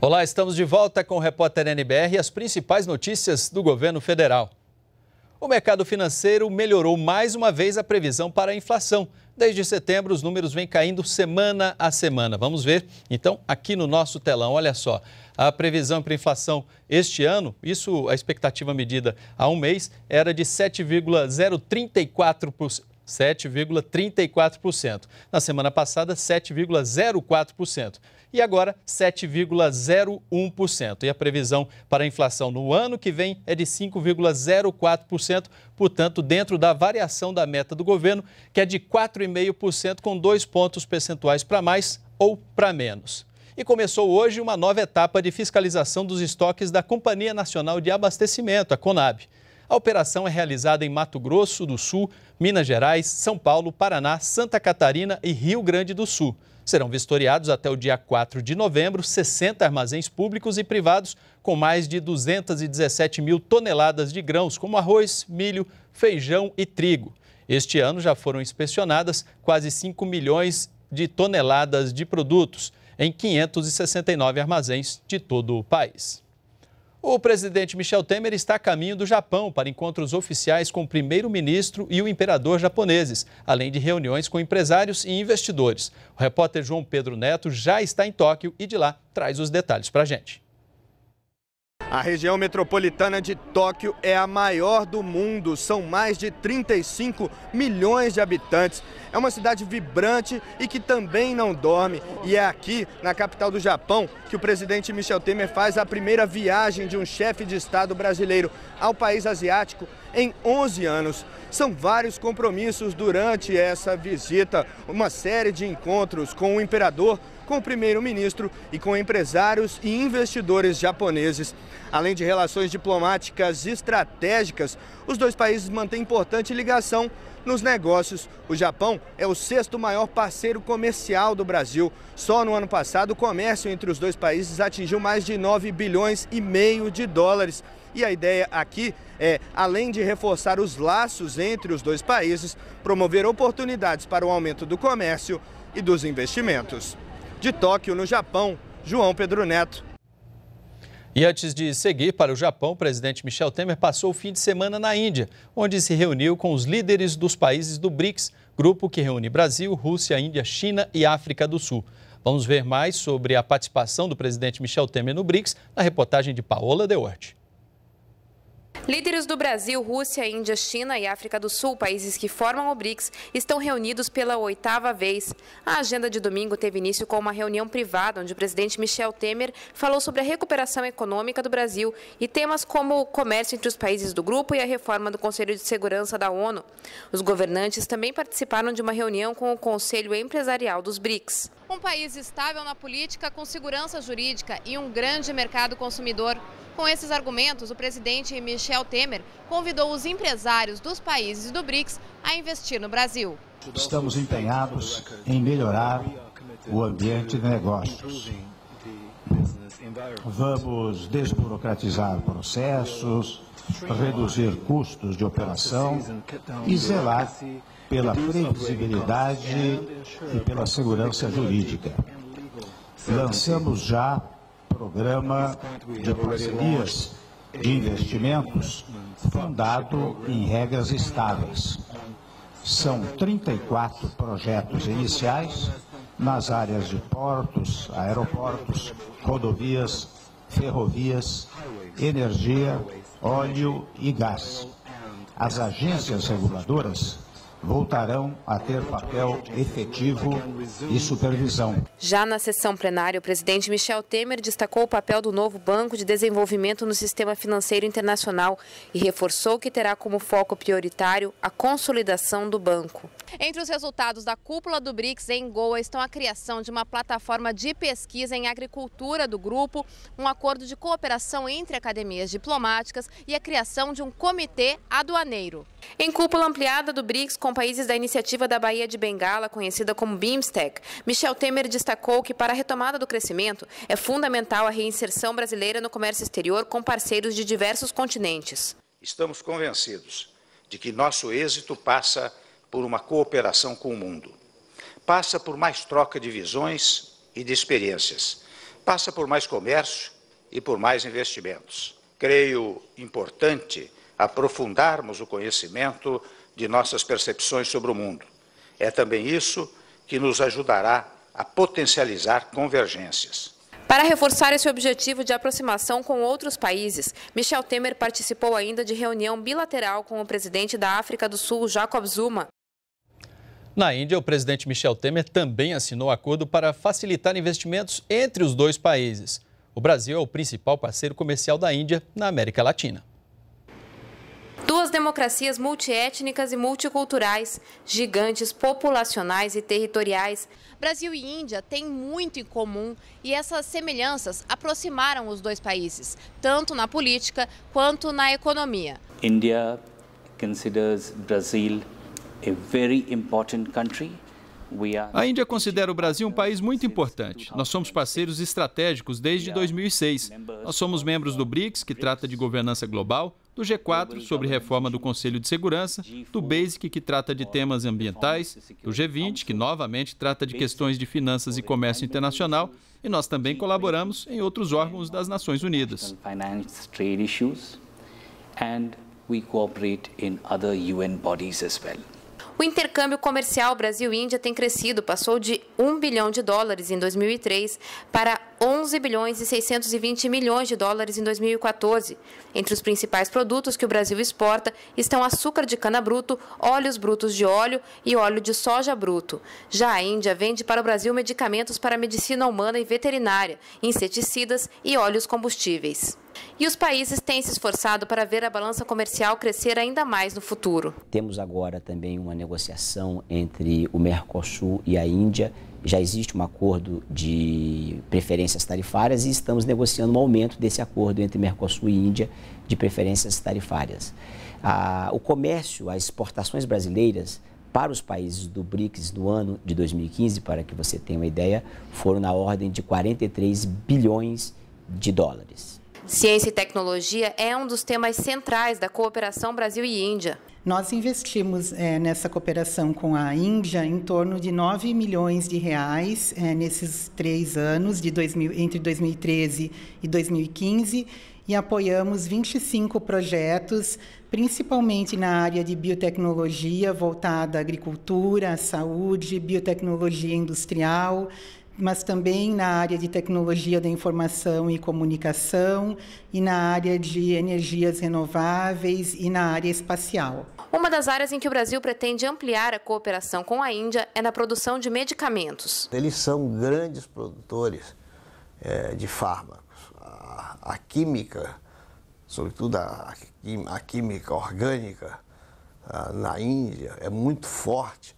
Olá, estamos de volta com o repórter NBR e as principais notícias do governo federal. O mercado financeiro melhorou mais uma vez a previsão para a inflação, Desde setembro, os números vêm caindo semana a semana. Vamos ver, então, aqui no nosso telão, olha só. A previsão para inflação este ano, isso a expectativa medida há um mês, era de 7,034%. 7,34%. Na semana passada, 7,04%. E agora, 7,01%. E a previsão para a inflação no ano que vem é de 5,04%, portanto, dentro da variação da meta do governo, que é de 4,5%, com dois pontos percentuais para mais ou para menos e começou hoje uma nova etapa de fiscalização dos estoques da Companhia Nacional de Abastecimento, a CONAB. A operação é realizada em Mato Grosso do Sul, Minas Gerais, São Paulo, Paraná, Santa Catarina e Rio Grande do Sul. Serão vistoriados até o dia 4 de novembro 60 armazéns públicos e privados com mais de 217 mil toneladas de grãos, como arroz, milho, feijão e trigo. Este ano já foram inspecionadas quase 5 milhões de toneladas de produtos em 569 armazéns de todo o país. O presidente Michel Temer está a caminho do Japão para encontros oficiais com o primeiro-ministro e o imperador japoneses, além de reuniões com empresários e investidores. O repórter João Pedro Neto já está em Tóquio e de lá traz os detalhes para a gente. A região metropolitana de Tóquio é a maior do mundo, são mais de 35 milhões de habitantes. É uma cidade vibrante e que também não dorme. E é aqui, na capital do Japão, que o presidente Michel Temer faz a primeira viagem de um chefe de Estado brasileiro ao país asiático em 11 anos. São vários compromissos durante essa visita, uma série de encontros com o imperador com o primeiro-ministro e com empresários e investidores japoneses. Além de relações diplomáticas estratégicas, os dois países mantêm importante ligação nos negócios. O Japão é o sexto maior parceiro comercial do Brasil. Só no ano passado, o comércio entre os dois países atingiu mais de 9 bilhões e meio de dólares. E a ideia aqui é, além de reforçar os laços entre os dois países, promover oportunidades para o aumento do comércio e dos investimentos de Tóquio, no Japão, João Pedro Neto. E antes de seguir para o Japão, o presidente Michel Temer passou o fim de semana na Índia, onde se reuniu com os líderes dos países do BRICS, grupo que reúne Brasil, Rússia, Índia, China e África do Sul. Vamos ver mais sobre a participação do presidente Michel Temer no BRICS na reportagem de Paola Deorte. Líderes do Brasil, Rússia, Índia, China e África do Sul, países que formam o BRICS, estão reunidos pela oitava vez. A agenda de domingo teve início com uma reunião privada, onde o presidente Michel Temer falou sobre a recuperação econômica do Brasil e temas como o comércio entre os países do grupo e a reforma do Conselho de Segurança da ONU. Os governantes também participaram de uma reunião com o Conselho Empresarial dos BRICS. Um país estável na política, com segurança jurídica e um grande mercado consumidor. Com esses argumentos, o presidente Michel Temer convidou os empresários dos países do BRICS a investir no Brasil. Estamos empenhados em melhorar o ambiente de negócios. Vamos desburocratizar processos, reduzir custos de operação e zelar pela previsibilidade e pela segurança jurídica. Lançamos já programa de parcerias de investimentos fundado em regras estáveis. São 34 projetos iniciais nas áreas de portos, aeroportos, rodovias, ferrovias, energia, óleo e gás. As agências reguladoras voltarão a ter papel efetivo e supervisão. Já na sessão plenária, o presidente Michel Temer destacou o papel do novo Banco de Desenvolvimento no Sistema Financeiro Internacional e reforçou que terá como foco prioritário a consolidação do banco. Entre os resultados da cúpula do BRICS em Goa estão a criação de uma plataforma de pesquisa em agricultura do grupo, um acordo de cooperação entre academias diplomáticas e a criação de um comitê aduaneiro. Em cúpula ampliada do BRICS, com países da iniciativa da Bahia de Bengala, conhecida como BIMSTEC. Michel Temer destacou que, para a retomada do crescimento, é fundamental a reinserção brasileira no comércio exterior com parceiros de diversos continentes. Estamos convencidos de que nosso êxito passa por uma cooperação com o mundo. Passa por mais troca de visões e de experiências. Passa por mais comércio e por mais investimentos. Creio importante aprofundarmos o conhecimento de nossas percepções sobre o mundo. É também isso que nos ajudará a potencializar convergências. Para reforçar esse objetivo de aproximação com outros países, Michel Temer participou ainda de reunião bilateral com o presidente da África do Sul, Jacob Zuma. Na Índia, o presidente Michel Temer também assinou acordo para facilitar investimentos entre os dois países. O Brasil é o principal parceiro comercial da Índia na América Latina democracias multiétnicas e multiculturais, gigantes populacionais e territoriais. Brasil e Índia têm muito em comum e essas semelhanças aproximaram os dois países, tanto na política quanto na economia. India considers Brazil a very important country. A Índia considera o Brasil um país muito importante. Nós somos parceiros estratégicos desde 2006. Nós somos membros do BRICS, que trata de governança global, do G4 sobre reforma do Conselho de Segurança, do BASIC, que trata de temas ambientais, do G20, que novamente trata de questões de finanças e comércio internacional, e nós também colaboramos em outros órgãos das Nações Unidas. O intercâmbio comercial Brasil-Índia tem crescido, passou de 1 bilhão de dólares em 2003 para 11 bilhões e 620 milhões de dólares em 2014. Entre os principais produtos que o Brasil exporta estão açúcar de cana bruto, óleos brutos de óleo e óleo de soja bruto. Já a Índia vende para o Brasil medicamentos para medicina humana e veterinária, inseticidas e óleos combustíveis. E os países têm se esforçado para ver a balança comercial crescer ainda mais no futuro. Temos agora também uma negociação entre o Mercosul e a Índia já existe um acordo de preferências tarifárias e estamos negociando um aumento desse acordo entre Mercosul e Índia de preferências tarifárias. Ah, o comércio, as exportações brasileiras para os países do BRICS no ano de 2015, para que você tenha uma ideia, foram na ordem de 43 bilhões de dólares. Ciência e tecnologia é um dos temas centrais da cooperação Brasil e Índia. Nós investimos é, nessa cooperação com a Índia em torno de 9 milhões de reais é, nesses três anos, de 2000, entre 2013 e 2015 e apoiamos 25 projetos, principalmente na área de biotecnologia, voltada à agricultura, à saúde, biotecnologia industrial, mas também na área de tecnologia da informação e comunicação, e na área de energias renováveis e na área espacial. Uma das áreas em que o Brasil pretende ampliar a cooperação com a Índia é na produção de medicamentos. Eles são grandes produtores é, de fármacos. A, a, química, sobretudo a, a química orgânica a, na Índia, é muito forte,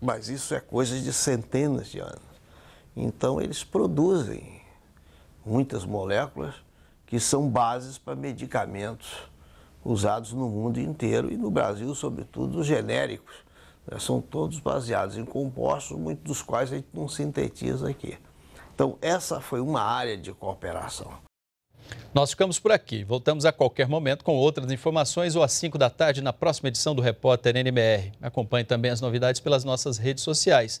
mas isso é coisa de centenas de anos. Então, eles produzem muitas moléculas que são bases para medicamentos usados no mundo inteiro e no Brasil, sobretudo, os genéricos. Né? São todos baseados em compostos, muitos dos quais a gente não sintetiza aqui. Então, essa foi uma área de cooperação. Nós ficamos por aqui. Voltamos a qualquer momento com outras informações ou às 5 da tarde na próxima edição do Repórter NMR. Acompanhe também as novidades pelas nossas redes sociais.